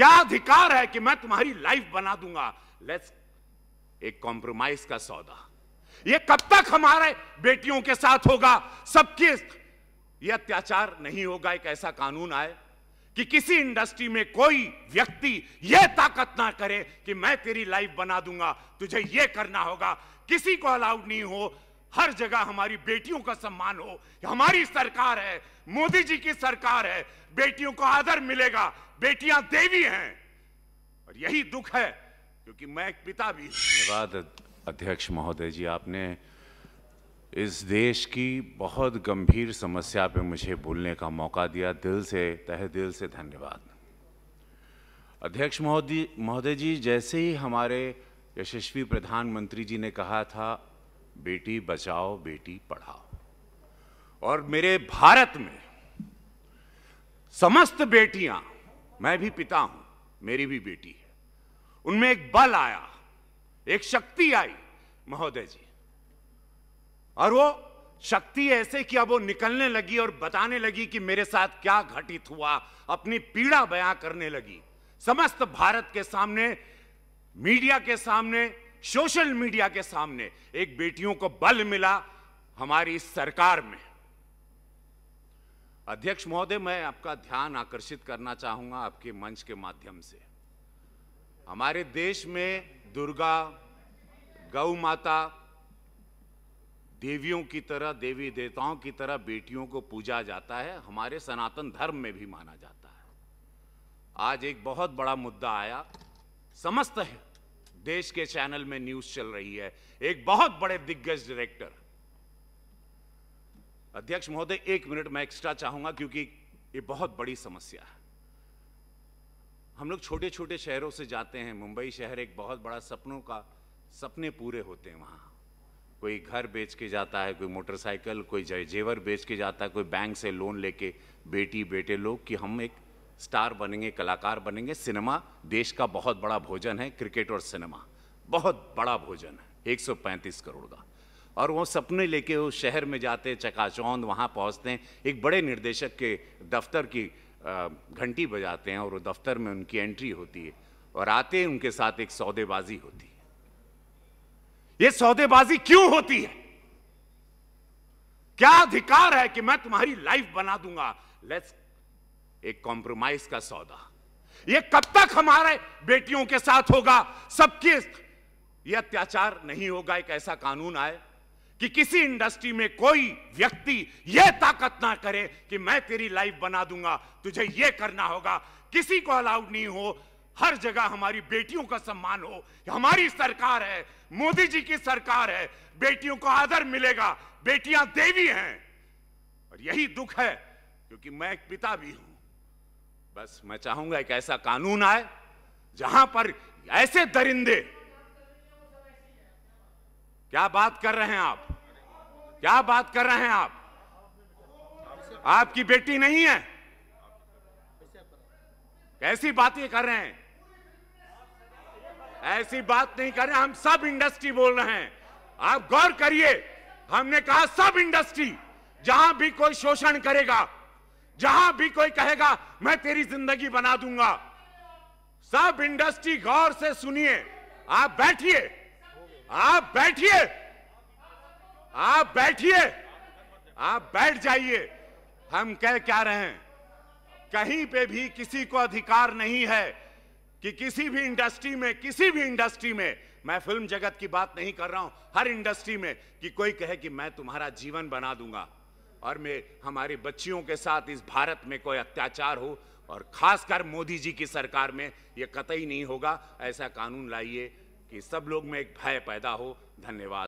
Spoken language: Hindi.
क्या अधिकार है कि मैं तुम्हारी लाइफ बना दूंगा लेट्स एक कॉम्प्रोमाइज का सौदा ये कब तक हमारे बेटियों के साथ होगा सबके ये अत्याचार नहीं होगा एक ऐसा कानून आए कि किसी इंडस्ट्री में कोई व्यक्ति यह ताकत ना करे कि मैं तेरी लाइफ बना दूंगा तुझे यह करना होगा किसी को अलाउड नहीं हो हर जगह हमारी बेटियों का सम्मान हो हमारी सरकार है मोदी जी की सरकार है बेटियों को आदर मिलेगा बेटियां देवी हैं और यही दुख है क्योंकि मैं एक पिता भी धन्यवाद अध्यक्ष महोदय जी आपने इस देश की बहुत गंभीर समस्या पे मुझे बोलने का मौका दिया दिल से तह दिल से धन्यवाद अध्यक्ष महोदय महोदय जी जैसे ही हमारे यशस्वी प्रधानमंत्री जी ने कहा था बेटी बचाओ बेटी पढ़ाओ और मेरे भारत में समस्त बेटियां मैं भी पिता हूं मेरी भी बेटी है उनमें एक बल आया एक शक्ति आई महोदय जी और वो शक्ति ऐसे कि अब वो निकलने लगी और बताने लगी कि मेरे साथ क्या घटित हुआ अपनी पीड़ा बयां करने लगी समस्त भारत के सामने मीडिया के सामने सोशल मीडिया के सामने एक बेटियों को बल मिला हमारी सरकार में अध्यक्ष महोदय मैं आपका ध्यान आकर्षित करना चाहूंगा आपके मंच के माध्यम से हमारे देश में दुर्गा गौ माता देवियों की तरह देवी देवताओं की तरह बेटियों को पूजा जाता है हमारे सनातन धर्म में भी माना जाता है आज एक बहुत बड़ा मुद्दा आया समस्त है देश के चैनल में न्यूज चल रही है एक बहुत बड़े दिग्गज डायरेक्टर अध्यक्ष महोदय एक मिनट मैं एक्स्ट्रा चाहूंगा क्योंकि ये बहुत बड़ी समस्या है हम लोग छोटे छोटे शहरों से जाते हैं मुंबई शहर एक बहुत बड़ा सपनों का सपने पूरे होते हैं वहां कोई घर बेच के जाता है कोई मोटरसाइकिल कोई जेवर बेच के जाता है कोई बैंक से लोन लेके बेटी बेटे लोग कि हम एक स्टार बनेंगे कलाकार बनेंगे सिनेमा देश का बहुत बड़ा भोजन है क्रिकेट और सिनेमा बहुत बड़ा भोजन है 135 करोड़ का और वो सपने लेके उस शहर में जाते चकाचौंध वहाँ पहुँचते हैं एक बड़े निर्देशक के दफ्तर की घंटी बजाते हैं और वो दफ्तर में उनकी एंट्री होती है और आते उनके साथ एक सौदेबाजी होती है ये सौदेबाजी क्यों होती है क्या अधिकार है कि मैं तुम्हारी लाइफ बना दूंगा लेट्स एक कॉम्प्रोमाइज का सौदा ये कब तक हमारे बेटियों के साथ होगा सबके ये अत्याचार नहीं होगा एक ऐसा कानून आए कि किसी इंडस्ट्री में कोई व्यक्ति यह ताकत ना करे कि मैं तेरी लाइफ बना दूंगा तुझे यह करना होगा किसी को अलाउड नहीं हो हर जगह हमारी बेटियों का सम्मान हो हमारी सरकार है मोदी जी की सरकार है बेटियों को आदर मिलेगा बेटियां देवी हैं और यही दुख है क्योंकि मैं एक पिता भी हूं बस मैं चाहूंगा एक ऐसा कानून आए जहां पर ऐसे दरिंदे क्या बात कर रहे हैं आप क्या बात कर रहे हैं आप आपकी बेटी नहीं है कैसी बातें कर रहे हैं ऐसी बात नहीं कर रहे हम सब इंडस्ट्री बोल रहे हैं आप गौर करिए हमने कहा सब इंडस्ट्री जहां भी कोई शोषण करेगा जहां भी कोई कहेगा मैं तेरी जिंदगी बना दूंगा सब इंडस्ट्री गौर से सुनिए आप बैठिए आप बैठिए आप बैठिए आप बैठ जाइए हम कह क्या रहे हैं कहीं पे भी किसी को अधिकार नहीं है कि किसी भी इंडस्ट्री में किसी भी इंडस्ट्री में मैं फिल्म जगत की बात नहीं कर रहा हूं हर इंडस्ट्री में कि कोई कहे कि मैं तुम्हारा जीवन बना दूंगा और मैं हमारी बच्चियों के साथ इस भारत में कोई अत्याचार हो और खासकर मोदी जी की सरकार में ये कतई नहीं होगा ऐसा कानून लाइए कि सब लोग में एक भय पैदा हो धन्यवाद